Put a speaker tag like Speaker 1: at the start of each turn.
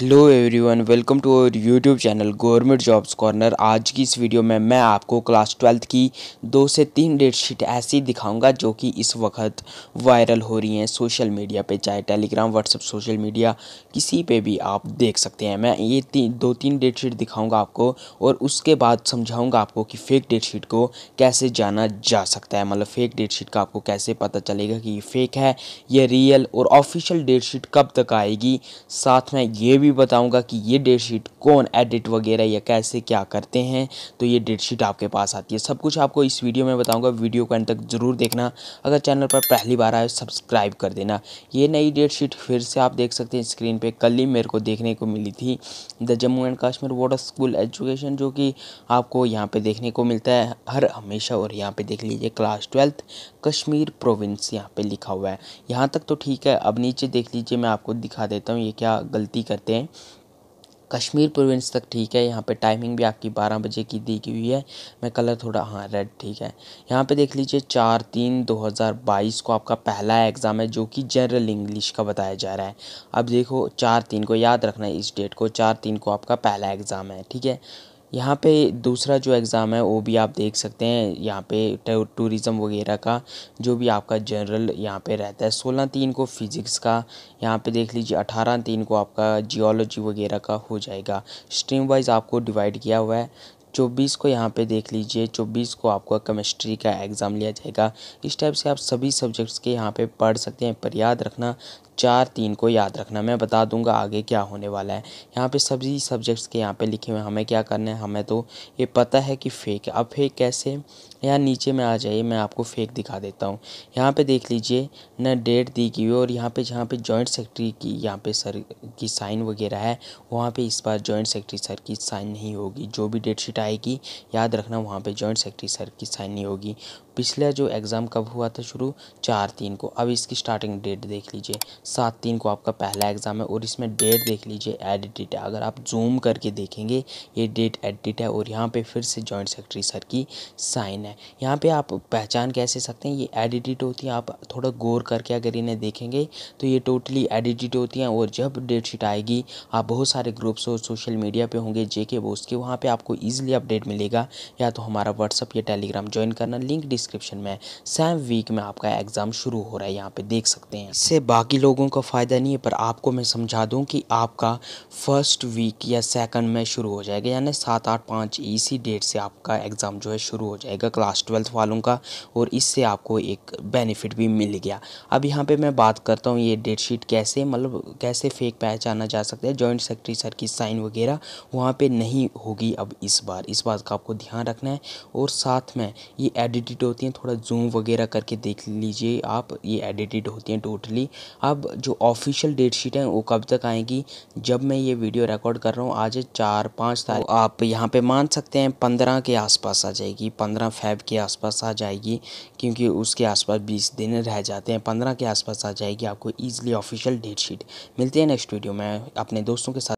Speaker 1: hello everyone welcome to our YouTube channel government jobs corner आज की इस video में मैं आपको क्लास ट्वेल्थ की दो से तीन डेट शीट ऐसी दिखाऊंगा जो कि इस वक्त वायरल हो रही हैं सोशल मीडिया पे चाहे टेलीग्राम व्हाट्सअप सोशल मीडिया किसी पे भी आप देख सकते हैं मैं ये ती, दो तीन डेट शीट दिखाऊँगा आपको और उसके बाद समझाऊँगा आपको कि फ़ेक डेट शीट को कैसे जाना जा सकता है मतलब फ़ेक डेट शीट का आपको कैसे पता चलेगा कि ये फ़ेक है या रियल और ऑफिशियल डेट शीट कब तक आएगी साथ में ये भी बताऊंगा कि ये डेट शीट कौन एडिट वगैरह या कैसे क्या करते हैं तो ये डेट शीट आपके पास आती है सब कुछ आपको इस वीडियो में बताऊंगा वीडियो को एंड तक ज़रूर देखना अगर चैनल पर पहली बार आए सब्सक्राइब कर देना ये नई डेट शीट फिर से आप देख सकते हैं स्क्रीन पर कल ही मेरे को देखने को मिली थी the Jammu and Kashmir board of school education जो कि आपको यहाँ पर देखने को मिलता है हर हमेशा और यहाँ पर देख लीजिए क्लास ट्वेल्थ कश्मीर प्रोविंस यहाँ पर लिखा हुआ है यहाँ तक तो ठीक है अब नीचे देख लीजिए मैं आपको दिखा देता हूँ ये क्या गलती करते सकते हैं कश्मीर प्रोविंस तक ठीक है यहाँ पे टाइमिंग भी आपकी बारह बजे की दी हुई है मैं कलर थोड़ा हाँ रेड ठीक है यहाँ पे देख लीजिए चार तीन दो हज़ार बाईस को आपका पहला एग्ज़ाम है जो कि जनरल इंग्लिश का बताया जा रहा है अब देखो चार तीन को याद रखना है इस डेट को चार तीन को आपका पहला एग्ज़ाम है ठीक है यहाँ पे दूसरा जो एग्ज़ाम है वो भी आप देख सकते हैं यहाँ पे टूरिज़म वगैरह का जो भी आपका जनरल यहाँ पे रहता है सोलह तीन को फिज़िक्स का यहाँ पे देख लीजिए अठारह तीन को आपका जियोलॉजी वगैरह का हो जाएगा स्ट्रीम वाइज आपको डिवाइड किया हुआ है चौबीस को यहाँ पे देख लीजिए चौबीस को आपका केमिस्ट्री का एग्ज़ाम लिया जाएगा इस टाइप से आप सभी सब्जेक्ट्स के यहाँ पे पढ़ सकते हैं पर याद रखना चार तीन को याद रखना मैं बता दूंगा आगे क्या होने वाला है यहाँ पे सभी सब्जेक्ट्स के यहाँ पे लिखे हुए हमें क्या करना है हमें तो ये पता है कि फेक अब फेक कैसे यहाँ नीचे में आ जाइए मैं आपको फेक दिखा देता हूँ यहाँ पे देख लीजिए न डेट दी गई और यहाँ पे जहाँ पे जॉइंट सेक्रेटरी की यहाँ पे सर की साइन वगैरह है वहाँ पर इस बार जॉइंट सेक्रेटरी सर की साइन नहीं होगी जो भी डेट शीट आएगी याद रखना वहाँ पे जॉइंट सेक्रेटरी सर की साइन नहीं होगी पिछला जो एग्ज़ाम कब हुआ था शुरू चार तीन को अब इसकी स्टार्टिंग डेट देख लीजिए सात तीन को आपका पहला एग्ज़ाम है और इसमें डेट देख लीजिए एडिटेड है अगर आप जूम करके देखेंगे ये डेट एडिट है और यहाँ पे फिर से जॉइंट सेक्रेटरी सर की साइन है यहाँ पे आप पहचान कैसे सकते हैं ये एडिटेड होती है आप थोड़ा गौर करके अगर इन्हें देखेंगे तो ये टोटली एडिटेड होती हैं और जब डेट शीट आएगी आप बहुत सारे ग्रुप्स और सोशल मीडिया पर होंगे जे के बोस के वहाँ पर आपको ईजिली अपडेट मिलेगा या तो हमारा व्हाट्सअप या टेलीग्राम ज्वाइन करना लिंक डिस डिस्क्रिप्शन में सेम वीक में आपका एग्ज़ाम शुरू हो रहा है यहाँ पे देख सकते हैं इससे बाकी लोगों का फ़ायदा नहीं है पर आपको मैं समझा दूँ कि आपका फर्स्ट वीक या सेकंड में शुरू हो जाएगा यानी सात आठ पाँच इसी डेट से आपका एग्ज़ाम जो है शुरू हो जाएगा क्लास ट्वेल्थ वालों का और इससे आपको एक बेनिफिट भी मिल गया अब यहाँ पर मैं बात करता हूँ ये डेट शीट कैसे मतलब कैसे फेक पहचाना जा सकता है जॉइंट सेक्रेटरी सर की साइन वगैरह वहाँ पर नहीं होगी अब इस बार इस बात का आपको ध्यान रखना है और साथ में ये एडिटेड होती हैं थोड़ा ज़ूम वगैरह करके देख लीजिए आप ये एडिटेड होती हैं टोटली अब जो ऑफिशियल डेट शीट है वो कब तक आएगी जब मैं ये वीडियो रिकॉर्ड कर रहा हूँ आज चार पाँच तारीख तो आप यहाँ पे मान सकते हैं पंद्रह के आसपास आ जाएगी पंद्रह फैब के आसपास आ जाएगी क्योंकि उसके आसपास बीस दिन रह जाते हैं पंद्रह के आसपास आ जाएगी आपको ईजिली ऑफिशियल डेट शीट मिलती है नेक्स्ट वीडियो में अपने दोस्तों के साथ